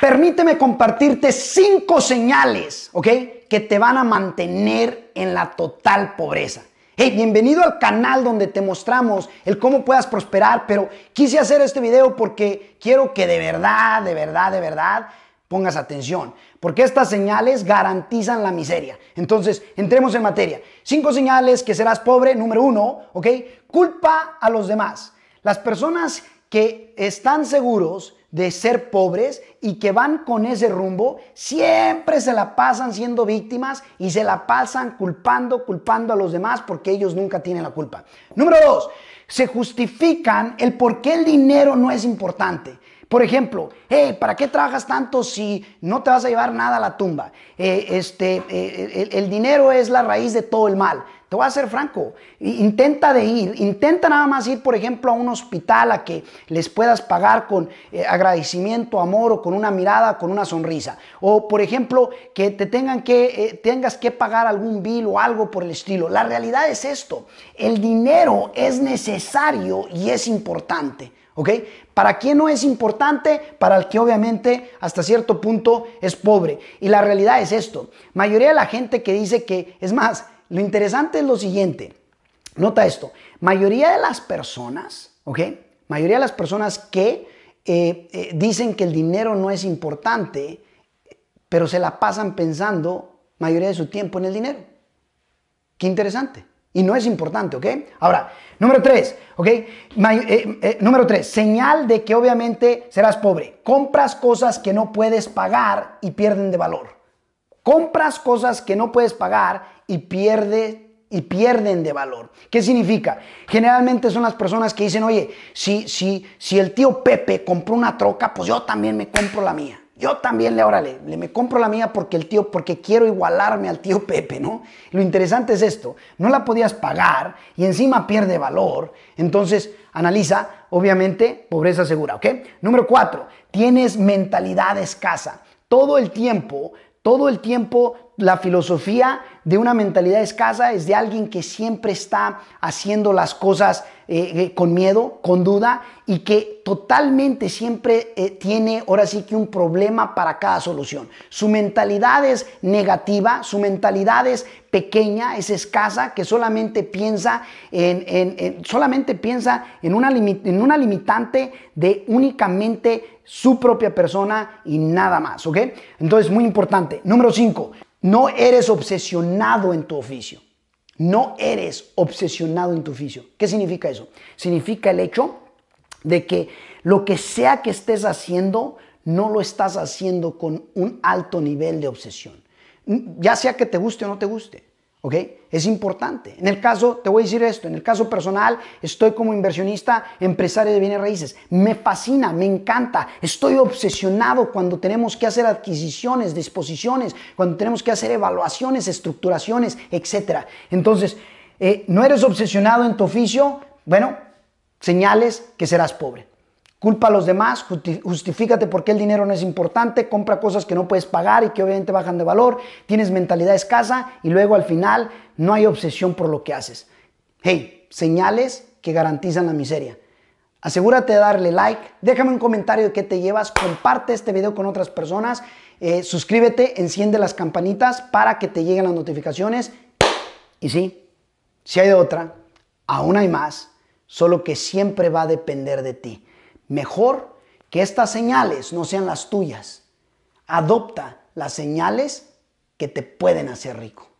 Permíteme compartirte cinco señales, ¿ok? Que te van a mantener en la total pobreza. Hey, bienvenido al canal donde te mostramos el cómo puedas prosperar, pero quise hacer este video porque quiero que de verdad, de verdad, de verdad pongas atención, porque estas señales garantizan la miseria. Entonces, entremos en materia. Cinco señales que serás pobre. Número uno, ¿ok? Culpa a los demás. Las personas que están seguros de ser pobres y que van con ese rumbo, siempre se la pasan siendo víctimas y se la pasan culpando, culpando a los demás porque ellos nunca tienen la culpa. Número dos, se justifican el por qué el dinero no es importante. Por ejemplo, hey, ¿para qué trabajas tanto si no te vas a llevar nada a la tumba? Eh, este, eh, el, dinero es la raíz de todo el mal. Te voy a ser franco, intenta de ir, intenta nada más ir, por ejemplo, a un hospital a que les puedas pagar con eh, agradecimiento, amor o con una mirada, con una sonrisa. O, por ejemplo, que te tengan que, eh, tengas que pagar algún bill o algo por el estilo. La realidad es esto, el dinero es necesario y es importante. ¿Ok? ¿Para quién no es importante? Para el que obviamente hasta cierto punto es pobre. Y la realidad es esto. Mayoría de la gente que dice que, es más, lo interesante es lo siguiente. Nota esto. Mayoría de las personas, ¿ok? Mayoría de las personas que eh, eh, dicen que el dinero no es importante, pero se la pasan pensando mayoría de su tiempo en el dinero. Qué interesante. Y no es importante, ¿ok? Ahora, número tres, ¿ok? Eh, número tres, señal de que obviamente serás pobre. Compras cosas que no puedes pagar y pierden de valor. Compras cosas que no puedes pagar y pierde y pierden de valor. ¿Qué significa? Generalmente son las personas que dicen, oye, si, si el tío Pepe compró una troca, pues yo también me compro la mía. Yo también le, órale, le me compro la mía porque el tío, porque quiero igualarme al tío Pepe, ¿no? Lo interesante es esto, no la podías pagar y encima pierde valor. Entonces, analiza, obviamente, pobreza segura, ¿ok? Número cuatro, tienes mentalidad escasa. Todo el tiempo todo el tiempo la filosofía de una mentalidad escasa es de alguien que siempre está haciendo las cosas eh, eh, con miedo, con duda y que totalmente siempre eh, tiene ahora sí que un problema para cada solución. Su mentalidad es negativa, su mentalidad es pequeña, es escasa, que solamente piensa en, solamente piensa en una, en una limitante de únicamente su propia persona y nada más, ¿ok? Entonces, muy importante. Número 5, no eres obsesionado en tu oficio. No eres obsesionado en tu oficio. ¿Qué significa eso? Significa el hecho de que lo que sea que estés haciendo, no lo estás haciendo con un alto nivel de obsesión. Ya sea que te guste o no te guste. ¿Ok? Es importante. En el caso, te voy a decir esto, en el caso personal, estoy como inversionista empresario de bienes raíces. Me fascina, me encanta. Estoy obsesionado cuando tenemos que hacer adquisiciones, disposiciones, cuando tenemos que hacer evaluaciones, estructuraciones, etc. Entonces, eh, ¿no eres obsesionado en tu oficio? Bueno, señales que serás pobre culpa a los demás, justifícate por qué el dinero no es importante, compra cosas que no puedes pagar y que obviamente bajan de valor, tienes mentalidad escasa y luego al final no hay obsesión por lo que haces. Hey, señales que garantizan la miseria. Asegúrate de darle like, déjame un comentario de qué te llevas, comparte este video con otras personas, eh, suscríbete, enciende las campanitas para que te lleguen las notificaciones. Y sí, si hay otra, aún hay más, solo que siempre va a depender de ti. Mejor que estas señales no sean las tuyas. Adopta las señales que te pueden hacer rico.